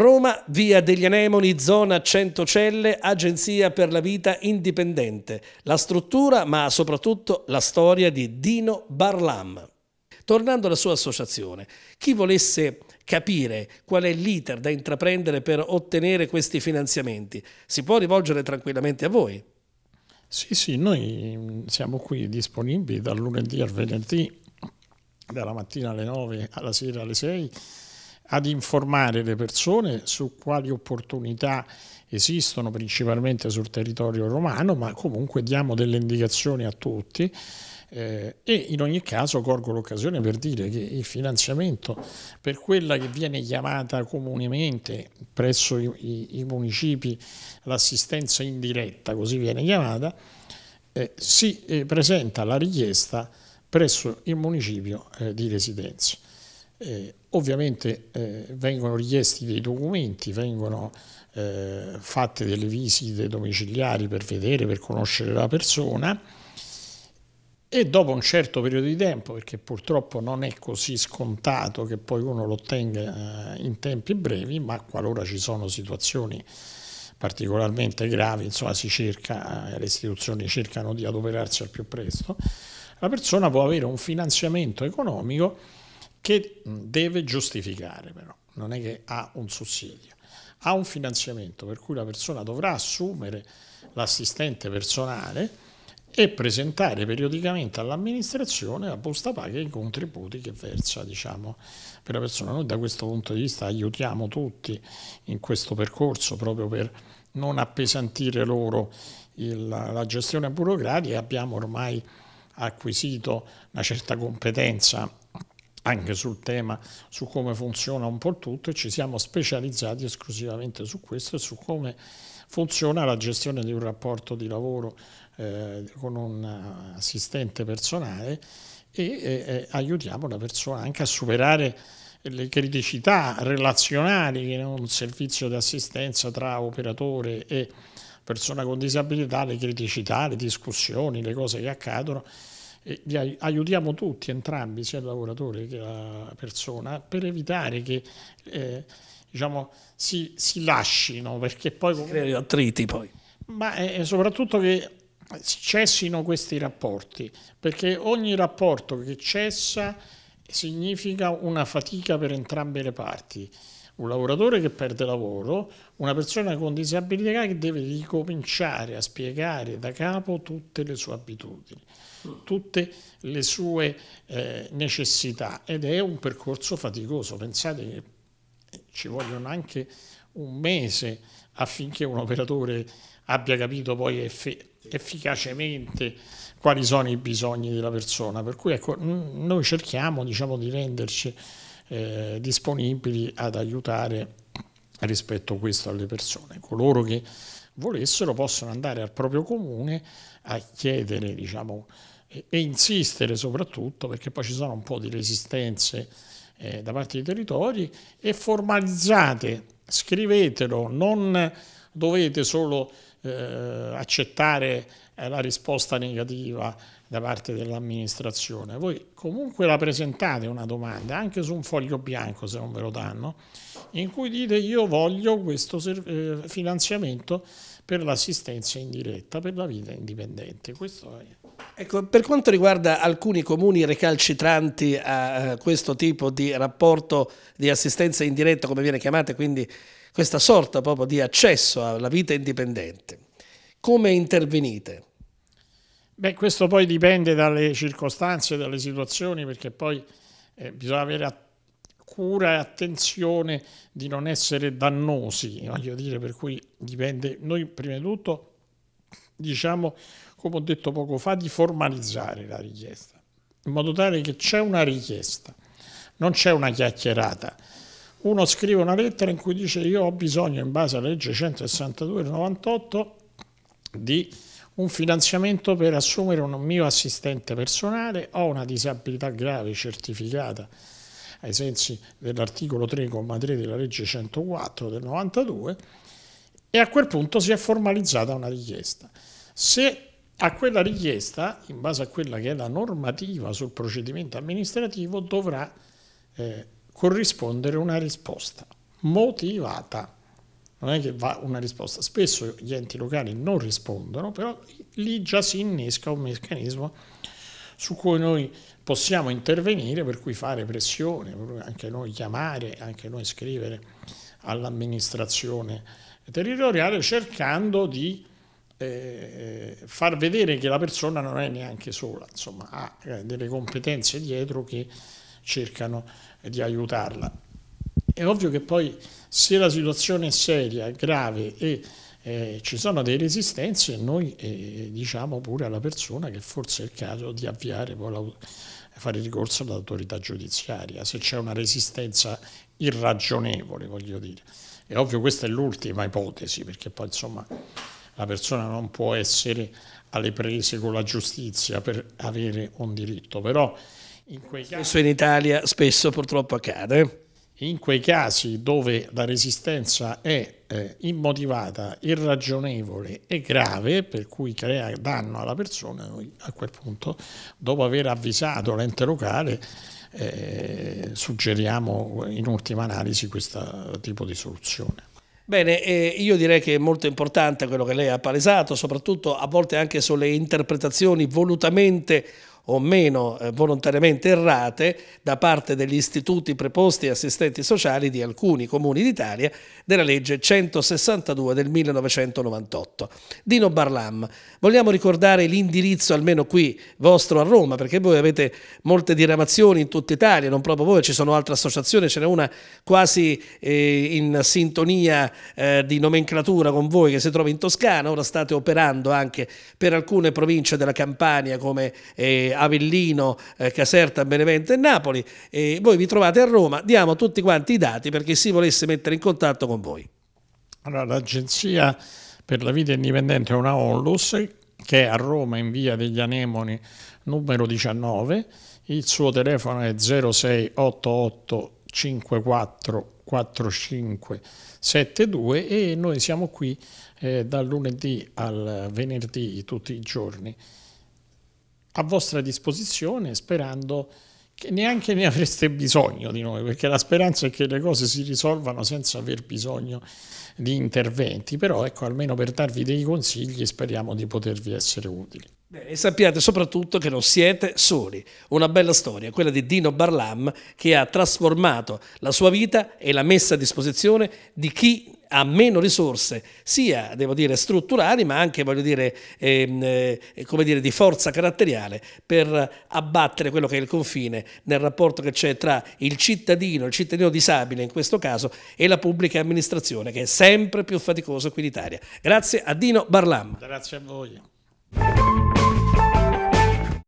Roma, via degli Anemoni, zona Centocelle, Agenzia per la Vita Indipendente. La struttura, ma soprattutto la storia di Dino Barlam. Tornando alla sua associazione, chi volesse capire qual è l'iter da intraprendere per ottenere questi finanziamenti, si può rivolgere tranquillamente a voi. Sì, sì, noi siamo qui disponibili dal lunedì al venerdì, dalla mattina alle 9 alla sera alle 6 ad informare le persone su quali opportunità esistono principalmente sul territorio romano, ma comunque diamo delle indicazioni a tutti eh, e in ogni caso colgo l'occasione per dire che il finanziamento per quella che viene chiamata comunemente presso i, i, i municipi l'assistenza indiretta, così viene chiamata, eh, si eh, presenta la richiesta presso il municipio eh, di residenza. Eh, ovviamente eh, vengono richiesti dei documenti, vengono eh, fatte delle visite domiciliari per vedere, per conoscere la persona e dopo un certo periodo di tempo, perché purtroppo non è così scontato che poi uno lo ottenga eh, in tempi brevi, ma qualora ci sono situazioni particolarmente gravi, insomma si cerca, eh, le istituzioni cercano di adoperarsi al più presto, la persona può avere un finanziamento economico che deve giustificare però, non è che ha un sussidio, ha un finanziamento per cui la persona dovrà assumere l'assistente personale e presentare periodicamente all'amministrazione la posta paga e i contributi che versa diciamo, per la persona. Noi da questo punto di vista aiutiamo tutti in questo percorso proprio per non appesantire loro il, la gestione burocratica e abbiamo ormai acquisito una certa competenza anche sul tema, su come funziona un po' tutto e ci siamo specializzati esclusivamente su questo e su come funziona la gestione di un rapporto di lavoro eh, con un assistente personale e eh, aiutiamo la persona anche a superare le criticità relazionali che in un servizio di assistenza tra operatore e persona con disabilità, le criticità, le discussioni, le cose che accadono e li aiutiamo tutti, entrambi, sia il lavoratore che la persona, per evitare che eh, diciamo, si, si, lascino, perché poi... Si creano attriti poi. Ma eh, eh soprattutto che cessino questi rapporti, perché ogni rapporto che cessa significa una fatica per entrambe le parti un lavoratore che perde lavoro, una persona con disabilità che deve ricominciare a spiegare da capo tutte le sue abitudini, tutte le sue eh, necessità ed è un percorso faticoso. Pensate che ci vogliono anche un mese affinché un operatore abbia capito poi effe efficacemente quali sono i bisogni della persona. Per cui ecco, noi cerchiamo diciamo, di renderci eh, disponibili ad aiutare rispetto a questo alle persone. Coloro che volessero possono andare al proprio comune a chiedere diciamo, e, e insistere soprattutto perché poi ci sono un po' di resistenze eh, da parte dei territori e formalizzate, scrivetelo, non dovete solo eh, accettare eh, la risposta negativa da parte dell'amministrazione. Voi comunque la presentate una domanda, anche su un foglio bianco se non ve lo danno, in cui dite io voglio questo eh, finanziamento per l'assistenza indiretta, per la vita indipendente. Ecco, per quanto riguarda alcuni comuni recalcitranti a eh, questo tipo di rapporto di assistenza indiretta, come viene chiamata, quindi questa sorta proprio di accesso alla vita indipendente, come intervenite? Beh, questo poi dipende dalle circostanze, dalle situazioni, perché poi eh, bisogna avere cura e attenzione di non essere dannosi, voglio dire, per cui dipende. Noi prima di tutto diciamo, come ho detto poco fa, di formalizzare la richiesta, in modo tale che c'è una richiesta, non c'è una chiacchierata. Uno scrive una lettera in cui dice io ho bisogno, in base alla legge 162 del 98, di un finanziamento per assumere un mio assistente personale, ho una disabilità grave certificata ai sensi dell'articolo 3,3 della legge 104 del 92 e a quel punto si è formalizzata una richiesta. Se a quella richiesta, in base a quella che è la normativa sul procedimento amministrativo, dovrà eh, corrispondere una risposta motivata non è che va una risposta. Spesso gli enti locali non rispondono, però lì già si innesca un meccanismo su cui noi possiamo intervenire, per cui fare pressione, anche noi chiamare, anche noi scrivere all'amministrazione territoriale cercando di eh, far vedere che la persona non è neanche sola, insomma ha eh, delle competenze dietro che cercano di aiutarla. È ovvio che poi se la situazione è seria, grave e eh, ci sono delle resistenze, noi eh, diciamo pure alla persona che forse è il caso di avviare poi fare ricorso all'autorità giudiziaria, se c'è una resistenza irragionevole, voglio dire. È ovvio che questa è l'ultima ipotesi, perché poi insomma la persona non può essere alle prese con la giustizia per avere un diritto, però in quei casi... Spesso in Italia spesso purtroppo accade in quei casi dove la resistenza è eh, immotivata, irragionevole e grave, per cui crea danno alla persona, noi a quel punto, dopo aver avvisato l'ente locale, eh, suggeriamo in ultima analisi questo tipo di soluzione. Bene, eh, io direi che è molto importante quello che lei ha palesato, soprattutto a volte anche sulle interpretazioni volutamente o meno eh, volontariamente errate da parte degli istituti preposti e assistenti sociali di alcuni comuni d'Italia della legge 162 del 1998. Dino Barlam, vogliamo ricordare l'indirizzo almeno qui vostro a Roma perché voi avete molte diramazioni in tutta Italia, non proprio voi, ci sono altre associazioni, ce n'è una quasi eh, in sintonia eh, di nomenclatura con voi che si trova in Toscana, ora state operando anche per alcune province della Campania come eh, Avellino, eh, Caserta, Benevento e Napoli. E voi vi trovate a Roma, diamo tutti quanti i dati perché si volesse mettere in contatto con voi. Allora, l'Agenzia per la Vita Indipendente è una Onlus che è a Roma in via degli Anemoni numero 19, il suo telefono è 0688 54 4572 e noi siamo qui eh, dal lunedì al venerdì tutti i giorni a vostra disposizione sperando che neanche ne avreste bisogno di noi, perché la speranza è che le cose si risolvano senza aver bisogno di interventi, però ecco, almeno per darvi dei consigli speriamo di potervi essere utili. E sappiate soprattutto che non siete soli. Una bella storia, quella di Dino Barlam, che ha trasformato la sua vita e la messa a disposizione di chi ha meno risorse, sia devo dire strutturali, ma anche voglio dire, ehm, eh, come dire di forza caratteriale per abbattere quello che è il confine nel rapporto che c'è tra il cittadino, il cittadino disabile in questo caso, e la pubblica amministrazione, che è sempre più faticoso qui in Italia. Grazie a Dino Barlam. Grazie a voi.